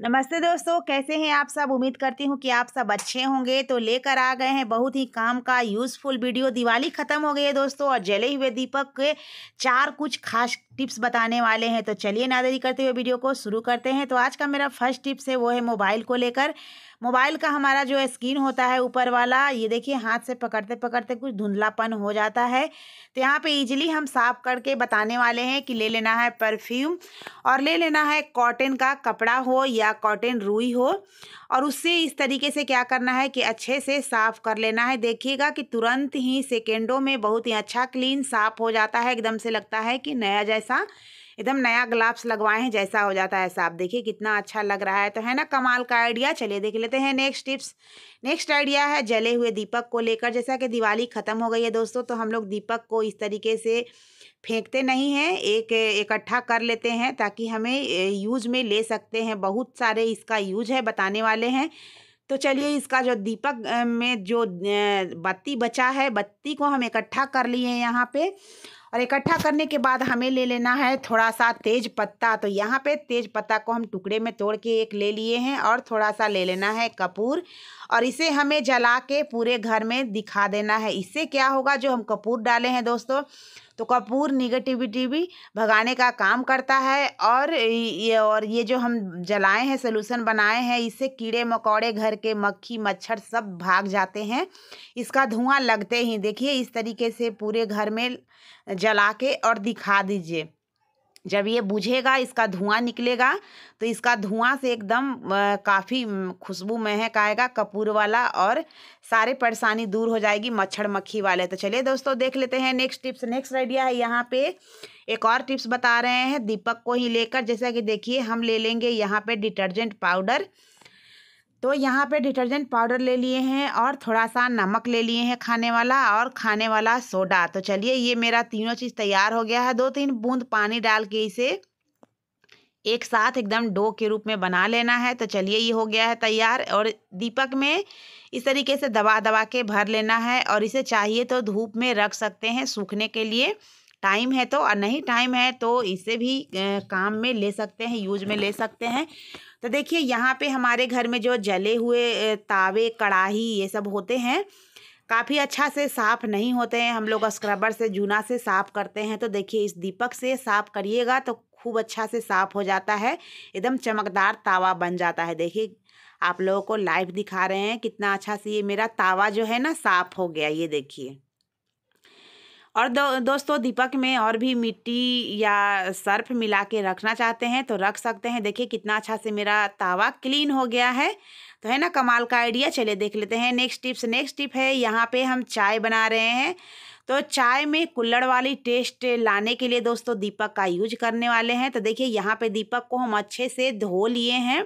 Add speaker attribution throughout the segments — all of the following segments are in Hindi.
Speaker 1: नमस्ते दोस्तों कैसे हैं आप सब उम्मीद करती हूँ कि आप सब अच्छे होंगे तो लेकर आ गए हैं बहुत ही काम का यूज़फुल वीडियो दिवाली ख़त्म हो गई है दोस्तों और जले हुए दीपक के चार कुछ खास टिप्स बताने वाले हैं तो चलिए नादरी करते हुए वीडियो को शुरू करते हैं तो आज का मेरा फर्स्ट टिप्स है वो है मोबाइल को लेकर मोबाइल का हमारा जो स्क्रीन होता है ऊपर वाला ये देखिए हाथ से पकड़ते पकड़ते कुछ धुंधलापन हो जाता है तो यहाँ पे इजीली हम साफ करके बताने वाले हैं कि ले लेना है परफ्यूम और ले लेना है कॉटन का कपड़ा हो या कॉटन रुई हो और उससे इस तरीके से क्या करना है कि अच्छे से साफ़ कर लेना है देखिएगा कि तुरंत ही सेकेंडों में बहुत ही अच्छा क्लीन साफ़ हो जाता है एकदम से लगता है कि नया जैसा एकदम नया ग्लाव्स लगवाए हैं जैसा हो जाता है ऐसा आप देखिए कितना अच्छा लग रहा है तो है ना कमाल का आइडिया चलिए देख लेते हैं नेक्स्ट टिप्स नेक्स्ट आइडिया है जले हुए दीपक को लेकर जैसा कि दिवाली ख़त्म हो गई है दोस्तों तो हम लोग दीपक को इस तरीके से फेंकते नहीं हैं एक इकट्ठा कर लेते हैं ताकि हमें यूज में ले सकते हैं बहुत सारे इसका यूज है बताने वाले हैं तो चलिए इसका जो दीपक में जो बत्ती बचा है बत्ती को हम इकट्ठा कर लिए हैं यहाँ पे और इकट्ठा करने के बाद हमें ले लेना है थोड़ा सा तेज पत्ता तो यहाँ पे तेज पत्ता को हम टुकड़े में तोड़ के एक ले लिए हैं और थोड़ा सा ले लेना है कपूर और इसे हमें जला के पूरे घर में दिखा देना है इससे क्या होगा जो हम कपूर डाले हैं दोस्तों तो कपूर निगेटिविटी भी भगाने का काम करता है और ये और ये जो हम जलाए हैं सोलूसन बनाए हैं इससे कीड़े मकोड़े घर के मक्खी मच्छर सब भाग जाते हैं इसका धुआं लगते ही देखिए इस तरीके से पूरे घर में जला के और दिखा दीजिए जब ये बुझेगा इसका धुआं निकलेगा तो इसका धुआं से एकदम काफ़ी खुशबू महक आएगा कपूर वाला और सारे परेशानी दूर हो जाएगी मच्छर मक्खी वाले तो चलिए दोस्तों देख लेते हैं नेक्स्ट टिप्स नेक्स्ट आइडिया है यहाँ पे एक और टिप्स बता रहे हैं दीपक को ही लेकर जैसा कि देखिए हम ले लेंगे यहाँ पे डिटर्जेंट पाउडर तो यहाँ पे डिटर्जेंट पाउडर ले लिए हैं और थोड़ा सा नमक ले लिए हैं खाने वाला और खाने वाला सोडा तो चलिए ये मेरा तीनों चीज़ तैयार हो गया है दो तीन बूंद पानी डाल के इसे एक साथ एकदम डो के रूप में बना लेना है तो चलिए ये हो गया है तैयार और दीपक में इस तरीके से दबा दबा के भर लेना है और इसे चाहिए तो धूप में रख सकते हैं सूखने के लिए टाइम है तो और नहीं टाइम है तो इसे भी काम में ले सकते हैं यूज में ले सकते हैं तो देखिए यहाँ पे हमारे घर में जो जले हुए तावे कड़ाही ये सब होते हैं काफ़ी अच्छा से साफ़ नहीं होते हैं हम लोग स्क्रबर से जूना से साफ़ करते हैं तो देखिए इस दीपक से साफ़ करिएगा तो खूब अच्छा से साफ़ हो जाता है एकदम चमकदार तावा बन जाता है देखिए आप लोगों को लाइव दिखा रहे हैं कितना अच्छा से ये मेरा तावा जो है ना साफ़ हो गया ये देखिए और दो, दोस्तों दीपक में और भी मिट्टी या सर्फ मिला के रखना चाहते हैं तो रख सकते हैं देखिए कितना अच्छा से मेरा तावा क्लीन हो गया है तो है ना कमाल का आइडिया चलिए देख लेते हैं नेक्स्ट टिप्स नेक्स्ट टिप है यहाँ पे हम चाय बना रहे हैं तो चाय में कुल्लड़ वाली टेस्ट लाने के लिए दोस्तों दीपक का यूज करने वाले हैं तो देखिए यहाँ पे दीपक को हम अच्छे से धो लिए हैं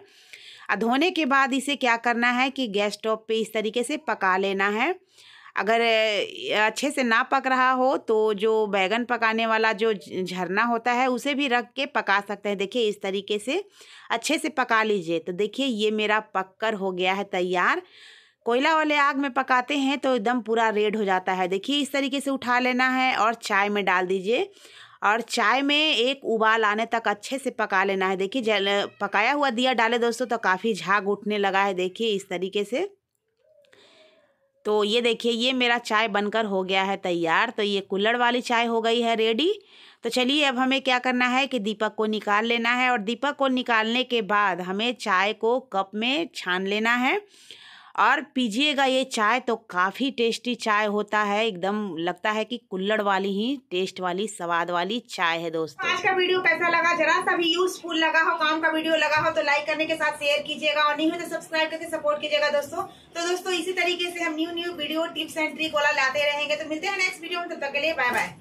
Speaker 1: धोने के बाद इसे क्या करना है कि गैस स्टोव पे इस तरीके से पका लेना है अगर अच्छे से ना पक रहा हो तो जो बैगन पकाने वाला जो झरना होता है उसे भी रख के पका सकते हैं देखिए इस तरीके से अच्छे से पका लीजिए तो देखिए ये मेरा पक हो गया है तैयार कोयला वाले आग में पकाते हैं तो एकदम पूरा रेड हो जाता है देखिए इस तरीके से उठा लेना है और चाय में डाल दीजिए और चाय में एक उबाल आने तक अच्छे से पका लेना है देखिए पकाया हुआ दिया डाले दोस्तों तो काफ़ी झाग उठने लगा है देखिए इस तरीके से तो ये देखिए ये मेरा चाय बनकर हो गया है तैयार तो ये कुल्लड़ वाली चाय हो गई है रेडी तो चलिए अब हमें क्या करना है कि दीपक को निकाल लेना है और दीपक को निकालने के बाद हमें चाय को कप में छान लेना है और पीजिएगा ये चाय तो काफ़ी टेस्टी चाय होता है एकदम लगता है कि कुल्लड़ वाली ही टेस्ट वाली स्वाद वाली चाय है दोस्तों आज का वीडियो कैसा लगा जरा सा भी यूजफुल लगा हो काम का वीडियो लगा हो तो लाइक करने के साथ शेयर कीजिएगा और नहीं हो तो सब्सक्राइब करके सपोर्ट कीजिएगा दोस्तों तो दोस्तों इसी तरीके से हम new new video tips and trick वाला लाते रहेंगे तो मिलते हैं नेक्स्ट वीडियो में तब तक के लिए बाय बाय